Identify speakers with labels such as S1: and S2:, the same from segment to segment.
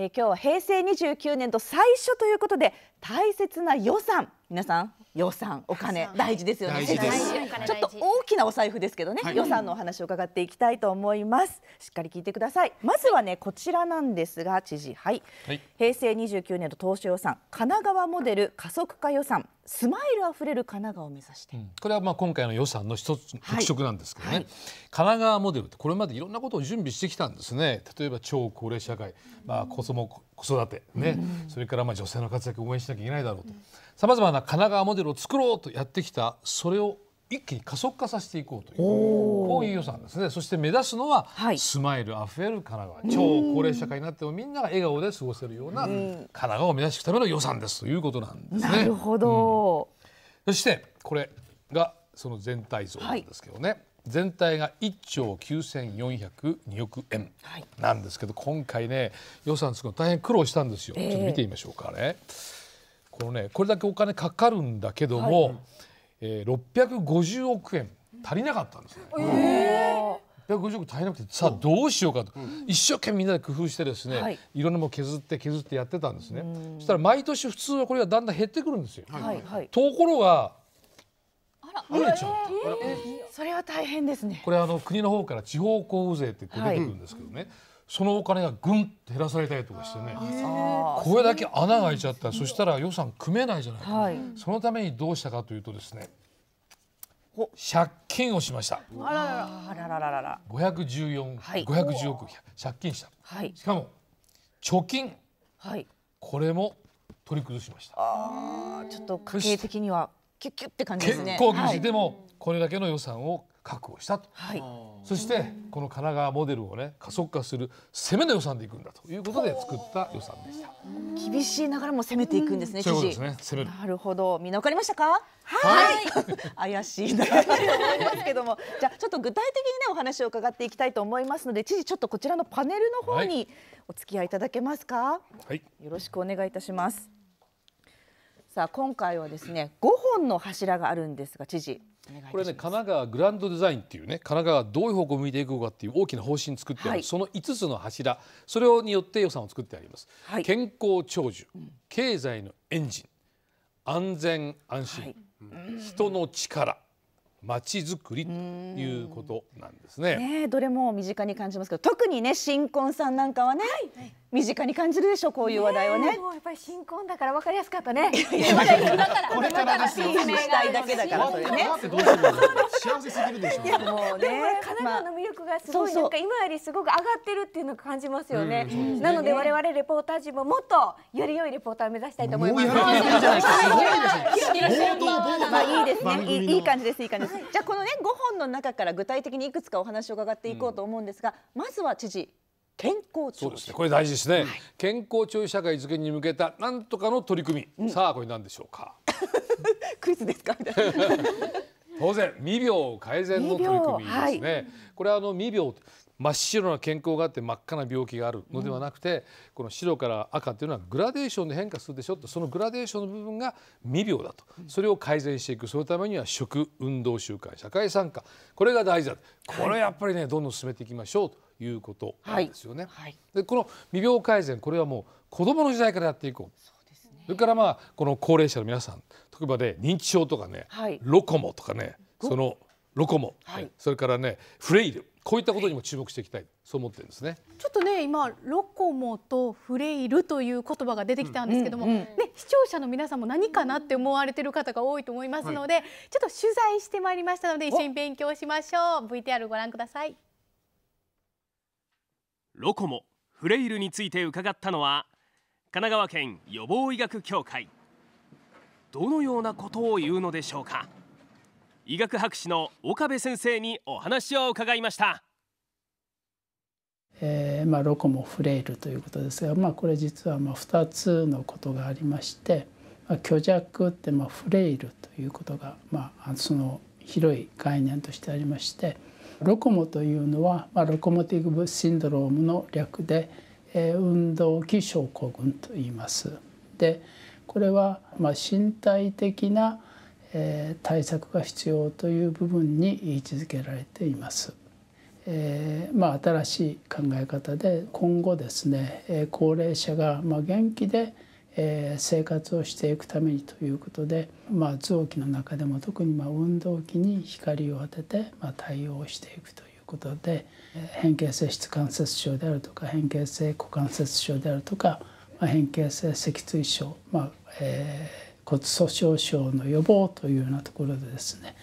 S1: え今日は平成29年度最初ということで大切な予算皆さん予算お金大事ですよねちょっと大きなお財布ですけどね、はい、予算のお話を伺っていきたいと思いますしっかり聞いてくださいまずはねこちらなんですが知事はい、はい、平成29年度当初予算神奈川モデル加速化予算スマイルあふれる神奈川を目指し
S2: て、うん、これはまあ今回の予算の一つ特色なんですけどね、はい、神奈川モデルってこれまでいろんなことを準備してきたんですね例えば超高齢社会、まあ、子供子育てね、うん、それからまあ女性の活躍を応援しなきゃいけないだろうとさまざまな神奈川モデルを作ろうとやってきたそれを一気に加速化させていこうというこういう予算ですねそして目指すのは、はい、スマイルあふれる神奈川超高齢社会になってもみんなが笑顔で過ごせるような神奈川を目指していくための予算ですということなんですね。なるほど、うん、そしてこれがその全体像なんですけどね、はい全体が1兆9402億円なんですけど、はい、今回ね予算つくの大変苦労したんですよ、えー、ちょっと見てみましょうかねこのねこれだけお金かかるんだけども、はい、えー、650億円足りなかったんですえー150億足りなくてさあどうしようかと、うん、一生懸命みんなで工夫してですね、はい、いろんなもの削って削ってやってたんですねそしたら毎年普通はこれがだんだん減ってくるんですよ、はいはい、ところが
S1: それは大変
S2: ですねこれあの国の方から地方交付税って出てくるんですけどね、そのお金がぐんって減らされたりとかしてねこれだけ穴が開いちゃったらそしたら予算組めないじゃないか、はい、そのためにどうしたかというとですね借金をしました
S1: あららららら
S2: 514、はい、五百0億借金した、はい、しかも貯金、はい、これも取り崩しましたあち
S1: ょっと家計的にはキュッキュッって感じですね結構にして
S2: も、これだけの予算を確保したと、はい、そしてこの神奈川モデルをね加速化する攻めの予算でいくんだということで作った予算でし
S1: た厳しいながらも攻めていくんですね、うん、ですね攻めるなるほどみんな分かりましたかはい、怪しいなと思いますけどもじゃあちょっと具体的にねお話を伺っていきたいと思いますので知事ちょっとこちらのパネルの方にお付き合いいただけますか、はい、よろしくお願いいたしますさあ今回はですね5本の柱があるんですが知事
S2: これね神奈川グランドデザインっていうね神奈川どういう方向を向いていくかっていう大きな方針作ってある、はい、その5つの柱それによって予算を作ってあります、はい、健康長寿、経済のエンジン安全安心、はい、人の力、まちづくりということなんですね。
S1: ねどれも身近に感じますけど特にね新婚さんなんかはね、はい、身近に感じるでしょこういう話題はね。
S2: もうやっぱり新婚だからわかりやすかったね。
S3: これからですよ。したいだけだからそれね。幸せすぎるでしょ。でもね神奈川の
S1: 魅力がすごいなんか今よりすごく上がってるっていうのを感じますよね。なので我々レポーター陣ももっとより良いレポーターを目指したいと思います。すごいですね。いいですね。いい感じですいい感じ。はい、じゃあこのね5本の中から具体的にいくつかお話を伺っていこうと思うんですが、うん、まずは知事健康
S2: そうですねこれ大事ですね、はい、健康注意社会実現に向けた何とかの取り組み、うん、さあこれ何でしょうか クイズですか当然未病改善の取り組みですね、はい、これあの未病真っ白な健康があって真っ赤な病気があるのではなくて、うん、この白から赤というのはグラデーションで変化するでしょとそのグラデーションの部分が未病だと、うん、それを改善していくそのためには食運動習慣社会参加これが大事だこれやっぱりね、はい、どんどん進めていきましょうと。いうことなんですよね、はいはい、でこの未病改善これはもう子どもの時代からやっていこうそ、ね,、れからまあこの高齢者の皆さん特にで認知症とかね、ロコモとかねそのロコモ、それからねフレイルこういったことにも注目していきたい、そう思ってるんですね。
S4: ちょっとね、今ロコモとフレイルという言葉が出てきたんですけども、うんうんうん、ね、視聴者の皆さんも何かなって思われてる方が多いと思いますので、はい、ちょっと取材してまいりましたので一緒に勉強しましょう。VTR ご覧ください。
S2: ロコモ、フレイルについて伺ったのは神奈川県予防医学協会。どのようなことを言うのでしょうか。医学博士の岡部先生にお話を伺いました。
S3: えーまあ、ロコモフレイルということですが、まあ、これ実はまあ2つのことがありまして、まあ、虚弱ってまあフレイルということが、まあ、その広い概念としてありましてロコモというのは、まあ、ロコモティブシンドロームの略で、えー、運動器症候群と言います。でこれはまあ身体的なえー、対策が必要という部分に位置づけられています。えー、まあ、新しい考え方で今後ですね、えー、高齢者がま元気で、え生活をしていくためにということで、まあ、臓器の中でも特にま運動器に光を当てて、ま対応していくということで変形性質関節症であるとか変形性股関節症であるとか、まあ、変形性脊椎症、まあえー骨粗しょう症の予防というようなところでですね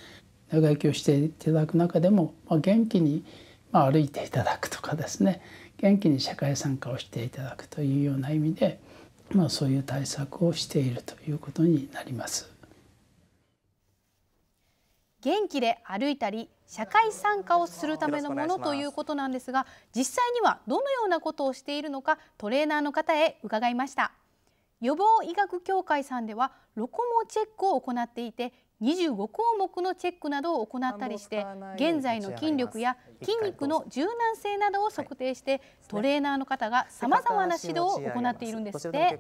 S3: 長生きをしていただく中でも、まあ、元気に、まあ、歩いていただくとかですね元気に社会参加をしていただくというような意味で、まあ、そういう対策をしているということになります。
S4: 元気で歩いたり社会参加をするためのものということなんですが実際にはどのようなことをしているのかトレーナーの方へ伺いました。予防医学協会さんではロコモチェックを行っていて25項目のチェックなどを行ったりして現在の筋力や筋肉の柔軟性などを測定してトレーナーの方がさまざまな指導を行っているんですって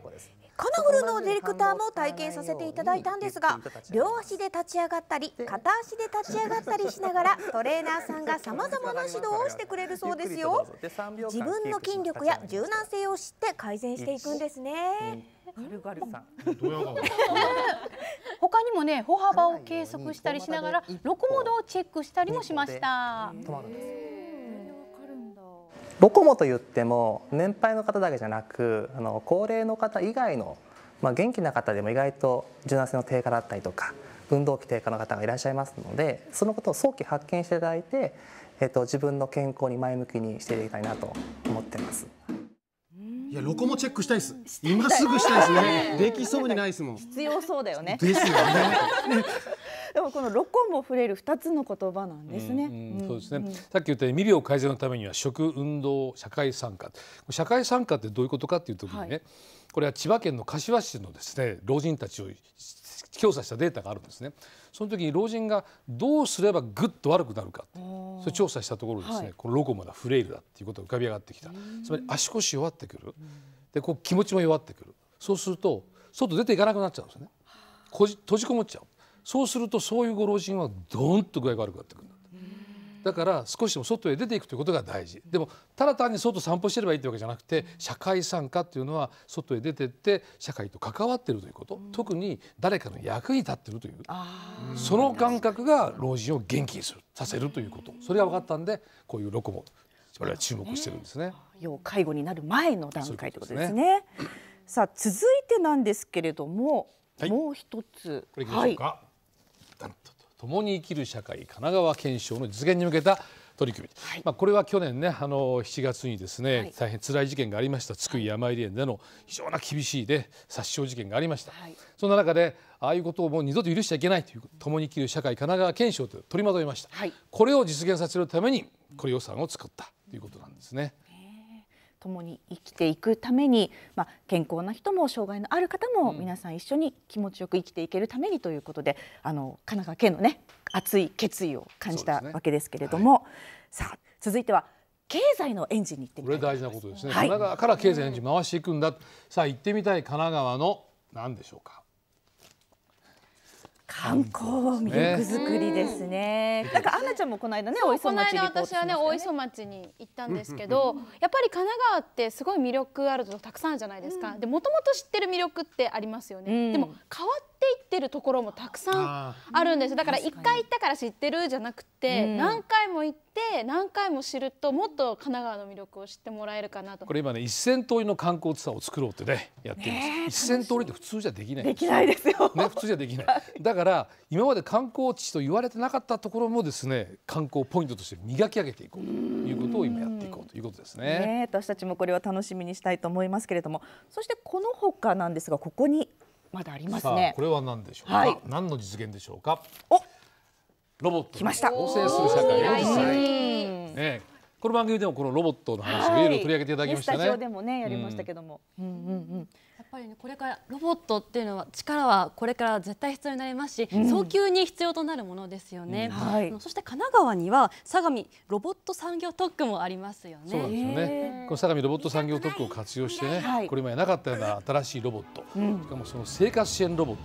S1: カナフルのディレクターも体験させていただいたんですが両足で立ち上がったり片足で立ち上がったりしながら トレーナーさんがさまざまな指導をしてくれるそうですよ自分の筋力や柔軟性を知って改善していくんですね軽々さん。
S4: 他にもね歩幅を計測したりしながらロコモドをチェックしたりもしました。
S2: ロコモと言っても年配の方だけじゃなくあの高齢の方以外の、まあ、元気な方でも意外と柔軟性の低下だったりとか運動器低下の方がいらっしゃいますのでそのことを早期発見していただいて、えっと、自分の健康に前向きにしていきたいなと思ってます。いやロコもチェックしたいです。今すぐしたいですね。できそうにないですもん。必
S1: 要そうだよね。ですよね。でもこのロコも触れる二つの言葉なんですね。そうですね。
S2: さっき言った未病改善のためには食、運動、社会参加。社会参加ってどういうことかっていうときにね、これは千葉県の柏市のですね老人たちを調査したデータがあるんですねその時に老人がどうすればぐっと悪くなるかそれ調査したところですね、はい、このロコモだフレイルだっていうことが浮かび上がってきたつまり足腰弱ってくるでこう気持ちも弱ってくるそうすると外出ていかなくなっちゃうんですよねこじ閉じこもっちゃうそうするとそういうご老人はどんと具合が悪くなってくるだから少しでも外へ出ていくということが大事でもただ単に外散歩してればいいというわけじゃなくて社会参加っていうのは外へ出てって社会と関わってるということ、うん、特に誰かの役に立ってるというその感覚が老人を元気にするさせるということそれが分かったんでこういうロコも我々注目してるんですね。要介護になる前の段
S1: 階ということですね。すねさあ続いてなんですけれども、はい、もう一
S2: つ。これいきましょうか。はい共に生きる社会神奈川県庁の実現に向けた取り組み、はい、まあ、これは去年ねあの7月にですね、はい、大変辛い事件がありました津久井やまいり園での非常な厳しいで、殺傷事件がありました、はい、そんな中でああいうことをもう二度と許しちゃいけないという共に生きる社会神奈川県庁と取りまとめました、これを実現させるためにこれ予算を作ったということなんですね。
S1: 共に生きていくために、まあ、健康な人も障害のある方も皆さん一緒に気持ちよく生きていけるためにということで、うん、あの神奈川県のね熱い決意を感じたわけですけれども、ね
S2: はい、さあ続いては経済のエンジンにこれ大事なことですね、はい、神奈川から経済エンジン回していくんだ、さあ行ってみたい神奈川の何でしょうか
S1: 観光
S3: 魅力づくりです
S1: ね。なんかアンナちゃんもこの間
S3: ね、大磯町に、ね、私はね、
S4: 大磯町に行ったんですけど、うんうんうん、やっぱり神奈川ってすごい魅力あるとたくさんあるじゃないですか。うん、で、もともと知ってる魅力ってありますよね。でも変わっいってるところもたくさんあるんですだから1回行ったから知ってるじゃなくて、うん、何回も行って何回も知るともっと神奈川の魅力を知ってもらえるかなとこ
S2: れ今ね一0通りの観光ツアーを作ろうってねやってます、ね、1 0通りって普通じゃできないできないですよ、ね、普通じゃできないだから今まで観光地と言われてなかったところもですね観光ポイントとして磨き上げていこうということを今やっていこうということですねね
S1: 私たちもこれは楽しみにしたいと思いますけれどもそしてこのほかなんですがここにまだありますねこ
S2: れは何でしょうか、はい、何の実現でしょうかお、ロボットを合成する社会を実際、ね、この番組でもこのロボットの話をいろいろ取り上げていただきましたね。スタジオでもねやりましたけ
S1: ども。うんうんうん。やっぱりねこれからロボットっていうのは力はこれから絶対必要になりますし、早急に必要となるものですよね。はい。そして神奈川には相模ロボット産業特区もありますよね。そうなんですよね。こ
S2: の相模ロボット産業特区を活用してね、これまでなかったような新しいロボット、しかもその生活支援ロボッ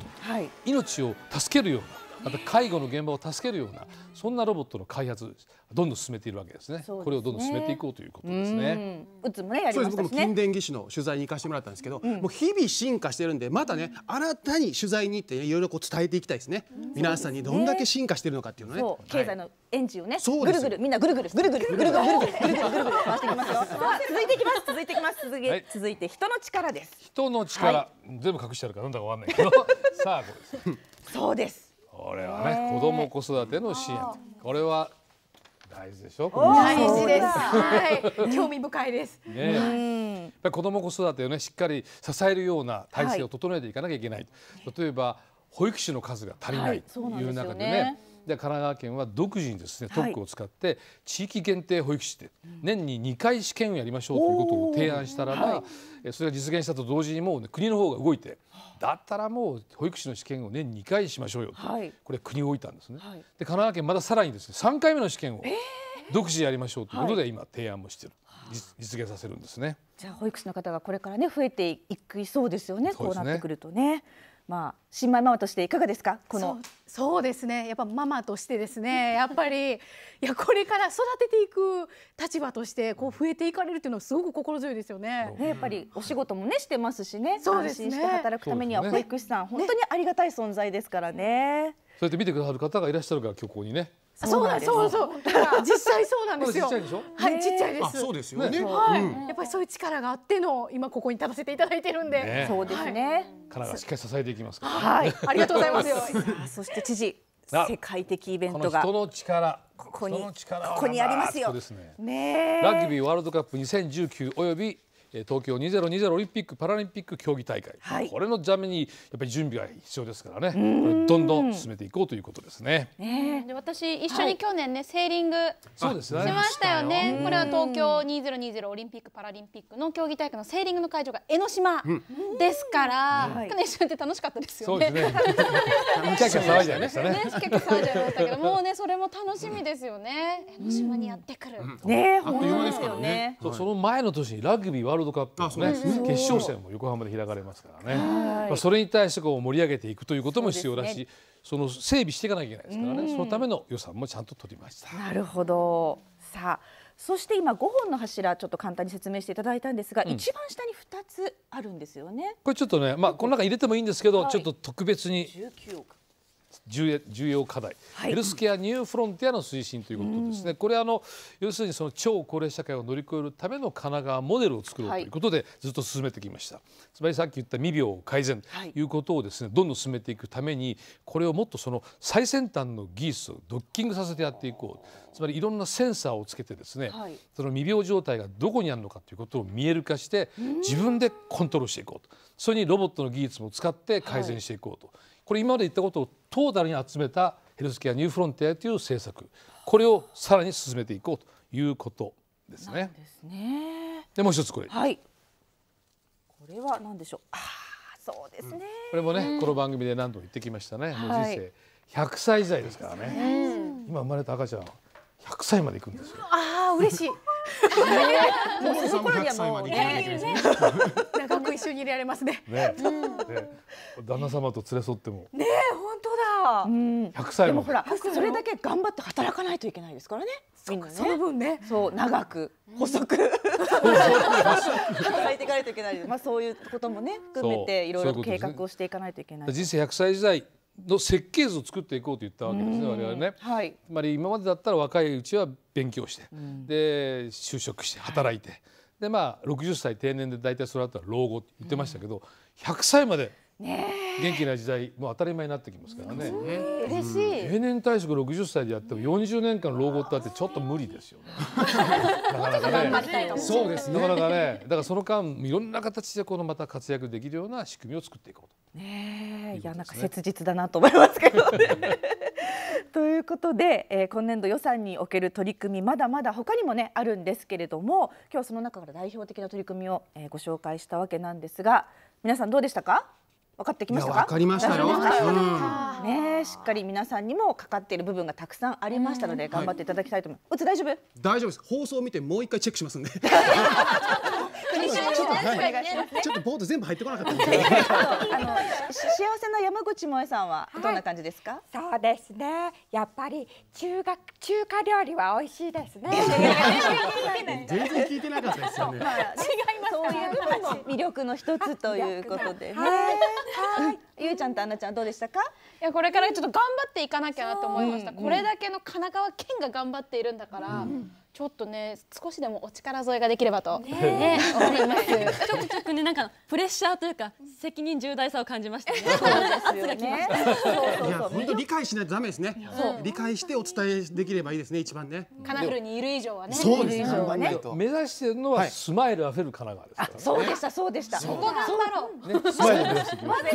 S2: ト、命を助けるような。あと介護の現場を助けるようなそんなロボットの開発どんどん進めているわけですね、ね、これをどんどん進めていこうということですね
S1: うつもねやりまし、ね、僕も近
S2: 電技師の取材に行かせてもらったんですけど、うん、もう日々進化してるんでまたね新たに取材に行って、ね、いろいろこう
S3: 伝えていきたいですね、うん、皆さんにどんだけ進化してるのかっていうのね、はい、経済
S1: のエンジンをねぐるぐるみんなぐるぐるぐるぐるぐるぐるぐるぐるぐるぐる
S3: 回していきますよ
S1: 続いていきます続いていきます続,、はい、続いて人の力です人の力、は
S2: い、全部隠してあるからなんだかわかんないけどさあこれそうですこれはね子ども子育ての支援これは大事でしょ大事です、は
S4: い、興味深いですね、
S2: やっぱり子ども子育てをねしっかり支えるような体制を整えていかなきゃいけない、はい、例えば保育士の数が足りないという中でね、はいで神奈川県は独自にですね特区を使って地域限定保育士で年に2回試験をやりましょうということを提案したらばそれが実現したと同時にもうね、国の方が動いてだったらもう保育士の試験を年2回しましょうよとこれ国を置いたんですね。はい、で神奈川県まださらにですね3回目の試験を独自でやりましょうということで今提案もしてる、実現させるんですね。
S1: じゃあ保育士の方がこれからね増えていいそうですよね。ねこうなってくるとね。まあ、新米ママとしていかがですかこのそうですねやっぱママとしてですねやっぱりいやこれから育てていく立場としてこう増えていかれるっていうのはすごく心強いですよね。ねやっぱりお仕事もねしてますしねそうですねして働くためには保育士さん、ね、本当にありがたい存在ですからね。ね
S2: そうやって見てくださる方がいらっしゃるから今日ここにねそうなんそうそう。
S1: 実際
S4: そうなんですよ。はい、ちっちゃいです。そうですよね。はい、
S1: やっぱりそういう力があっての今ここに立たせていただいてるん
S2: で。そうですね。体がしっかり支えていきます
S3: はい、ありがとうございます
S2: よ。
S1: そして知事、世界的
S2: イベントが。人の力。ここにここにありますよ。すね。ラグビーワールドカップ2019および東京2020オリンピック・パラリンピック競技大会、はい、これのためにやっぱり準備が必要ですからねこどんどん進めていこうということですね。
S4: ねで私一緒に去年ね、はい、セーリングしましたよね。よこれは東京2020オリンピック・パラリンピックの競技大会のセーリングの会場が江ノ島ですから、うん、去年一緒にって楽しかったですよね。そうです
S2: ね。キャキャ騒いじゃいましたね。ねキャ騒いじゃいまけどもう
S4: ねそれも楽しみですよね。江ノ島にやってくる。ね本当ですよね。
S2: その前の年にラグビーワールルドカップの、ね、決勝戦も横浜で開かれますからね、まあ、それに対してこう盛り上げていくということも必要だしそ、ね,、の整備していかなきゃいけないですからねそのための予算もちゃんと取りました。
S1: なるほどさあそして今5本の柱ちょっと簡単に説明していただいたんですが、うん、一番下に2つあるんですよね。
S2: これちょっとね、まあこの中入れてもいいんですけど、はい、ちょっと特別に。
S1: 19億
S2: 重要課題、はい、ヘルスケアニューフロンティアの推進ということですね、うん、これあの要するにその超高齢社会を乗り越えるための神奈川モデルを作ろうということで、はい、ずっと進めてきましたつまりさっき言った未病改善ということをですね、どんどん進めていくためにこれをもっとその最先端の技術をドッキングさせてやっていこうつまりいろんなセンサーをつけてですね、はい、その未病状態がどこにあるのかということを見える化して自分でコントロールしていこうとそれにロボットの技術も使って改善していこうとこれ今まで言ったことをトータルに集めたヘルスケアニューフロンティアという政策これをさらに進めていこうということですね。です
S1: ね
S2: でもう一つこれ、はい、
S1: これは何でしょうあそうですね、うん、これもね、うん、この
S2: 番組で何度も言ってきましたね、もう人生100歳時代ですからね、うん、今生まれた赤ちゃん100歳までいくんですよ。
S4: あ嬉しい もうそこらにはもうね、ね
S1: 収緒入れられますね。
S2: ね、旦那様と連れ添っても。
S1: ね本当だ。百歳もほらそれだけ頑張って働かないといけないですからね。その分ね。そう長く細く働いていかないといけない。まあそういうこともね含めていろいろ計画をしていかないといけない。人
S2: 生百歳時代。の設計図を作っていこうと言ったわけですね、我々ね、はい、つまり今までだったら若いうちは勉強して、で就職して働いて、はいでまあ60歳定年で大体それだったら老後って言ってましたけど、うん、100歳まで元気な時代もう当たり前になってきますからね
S3: 嬉しい定
S2: 年退職60歳でやっても40年間老後ってあってちょっと無理ですよね なかなかねそうですねなかなかねだからその間いろんな形でこのまた活躍できるような仕組みを作っていこうと。ねえ、いやなんか切実だなと思いますけどね。
S1: ということで、えー、今年度予算における取り組みまだまだ他にもねあるんですけれども今日はその中から代表的な取り組みを、えー、ご紹介したわけなんですが皆さんどうでしたか分かってきましたか分かりましたよ、うん、ねしっかり皆さんにもかかっている部分がたくさんありましたので頑張っていただきたいと思います、はい、うつ大丈
S2: 夫大丈夫です放送を見てもう一回チェックしますんで とポート全部入ってこなかった
S1: 幸せの山口萌さんはどんな感じですか、はい、そうですねやっぱり中学中華料理は美味しいですね
S3: 全然聞いてなかったですよね、まあ、違いま
S1: すそういう部分も魅力の一つということでね、はい、ゆうちゃんとあんなちゃんどうでしたかい
S4: やこれからちょっと頑張っていかなきゃなと思いました、これだけの神奈川県が頑張っているんだから、うんちょっとね少しでもお力添えができればと、ねね、思います。ちょっとちょっと
S1: ねなんかプレッシャーというか責任重大さを感じましたね。そうですね。
S3: いや本当理解しないとダメですね。理解してお伝えできればいいですね一番ね。カナフル
S1: にいる以上
S4: はね。そうですね。目
S2: 指してるのはスマイルあふる神奈川です。そうで
S1: したそうでし
S3: た。そこ頑張ろう。スマイル目指してきまね。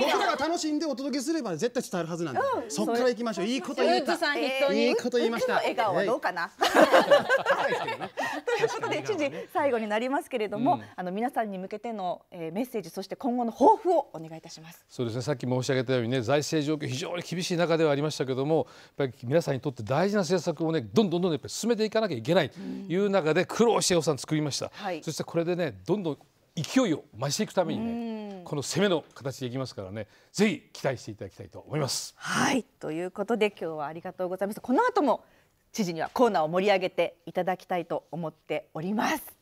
S3: 僕らが楽しんでお届けすれば絶対伝えるはずなんで。そっから行きましょう。いいこと言った。いいこと言いました。笑顔はどうかな。ということで、知事、
S1: 最後になりますけれども、あの皆さんに向けての、えー、メッセージ、そして今後の抱負をお願いいたします。
S2: そうですね、さっき申し上げたようにね、財政状況非常に厳しい中ではありましたけれども、やっぱり皆さんにとって大事な政策をね、どんどんどんどんやっぱり進めていかなきゃいけないという中で苦労して予算作りました。はい、そしてこれでね、どんどん勢いを増していくためにねこの攻めの形でいきますからねぜひ期待していただきたいと思います。
S1: はいということで今日はありがとうございますこの後も知事にはコーナーを盛り上げていただきたいと思っております。